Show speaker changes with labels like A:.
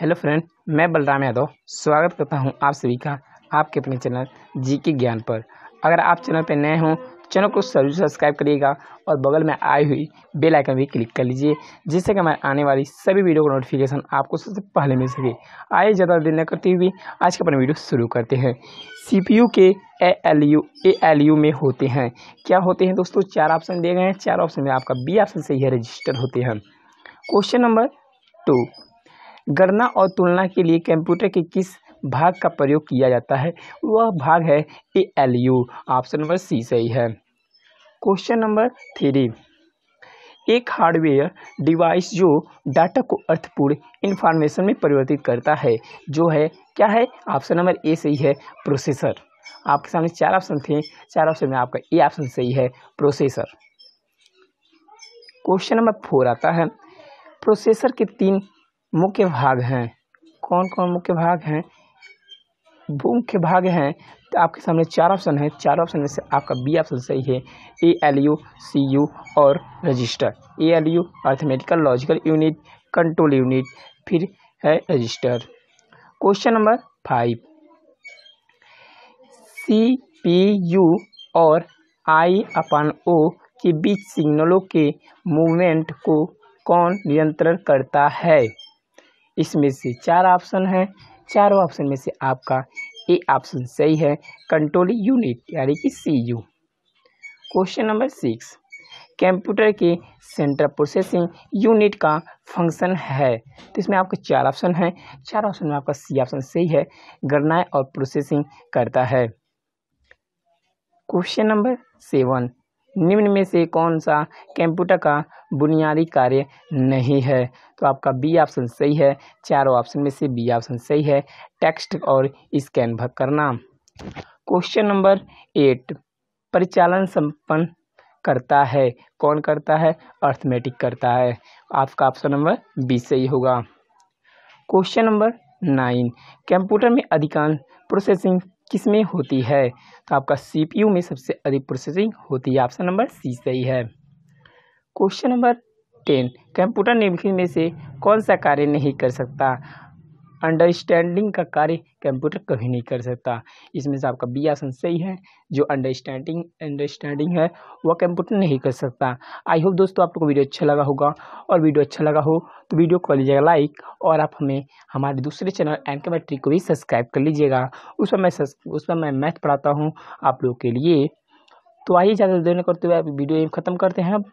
A: hello friend मैं बलराम यादव स्वागत करता हूं आप सभी का आपके अपने चैनल जी के ज्ञान पर अगर आप चैनल पर नए हों चैनल को जरूर सब्सक्राइब करिएगा और बगल में आई हुई बेल आइकन भी क्लिक कर लीजिए जिससे कि हमारे आने वाली सभी वीडियो का नोटिफिकेशन आपको सबसे पहले मिल सके आइए ज़्यादा देर न करते हुए आज का अपना वीडियो शुरू करते हैं यू के A L U A L U में होते हैं क्या होते हैं दोस्तों चार ऑप्शन दिए गए हैं चार ऑप्शन में आपका बी ऑप्शन सही है रजिस्टर होते हैं क्वेश्चन नंबर टू गणना और तुलना के लिए कंप्यूटर के किस भाग का प्रयोग किया जाता है वह भाग है A L U option number C सही है क्वेश्चन नंबर थ्री एक हार्डवेयर डिवाइस जो डाटा को अर्थपूर्ण इन्फॉर्मेशन में परिवर्तित करता है जो है क्या है ऑप्शन नंबर ए सही है प्रोसेसर आपके सामने चार ऑप्शन थे चार ऑप्शन में आपका ए ऑप्शन सही है प्रोसेसर क्वेश्चन नंबर फोर आता है प्रोसेसर के तीन मुख्य भाग हैं कौन कौन मुख्य भाग हैं वो मुख्य भाग हैं तो आपके सामने चार ऑप्शन हैं चार ऑप्शन में से आपका बी ऑप्शन सही है A L U C U और register A L U arithmetical logical unit control unit फिर है register question number five C P U और आई अपन ओ के बीच सिग्नलों के मूवमेंट को कौन नियंत्रण करता है इसमें से चार ऑप्शन हैं चारों ऑप्शन में से आपका ए ऑप्शन सही है कंट्रोल यूनिट यानी कि C U question number six computer के सेंट्रल प्रोसेसिंग यूनिट का फंक्शन है तो इसमें आपके चार ऑप्शन हैं चार ऑप्शन में आपका सी ऑप्शन सही है गणनाएं और प्रोसेसिंग करता है क्वेश्चन नंबर सेवन निम्न में से कौन सा कंप्यूटर का बुनियादी कार्य नहीं है तो आपका बी ऑप्शन सही है चारों ऑप्शन में से बी ऑप्शन सही है टेक्स्ट और स्कैन करना क्वेश्चन नंबर एट परिचालन संपन्न करता है कौन करता है अर्थमेटिक करता है आपका ऑप्शन नंबर बी सही होगा क्वेश्चन नंबर नाइन कंप्यूटर में अधिकांश प्रोसेसिंग किस में होती है तो आपका सीपीयू में सबसे अधिक प्रोसेसिंग होती है ऑप्शन नंबर सी सही है क्वेश्चन नंबर टेन कंप्यूटर निम्नलिखित में से कौन सा कार्य नहीं कर सकता अंडरस्टैंडिंग का कार्य कंप्यूटर कभी नहीं कर सकता इसमें से आपका बी आसन सही है जो अंडरस्टैंडिंग अंडरस्टैंडिंग है वह कंप्यूटर नहीं कर सकता आई होप दोस्तों आप लोग को वीडियो अच्छा लगा होगा और वीडियो अच्छा लगा हो तो वीडियो को लीजिएगा लाइक और आप हमें हमारे दूसरे चैनल एनके मैट्रिक को भी सब्सक्राइब कर लीजिएगा उस पर मैं उस पर मैं मैथ पढ़ाता हूँ आप लोगों के लिए तो आइए ज़्यादा देर न करते हुए वीडियो ख़त्म करते हैं अब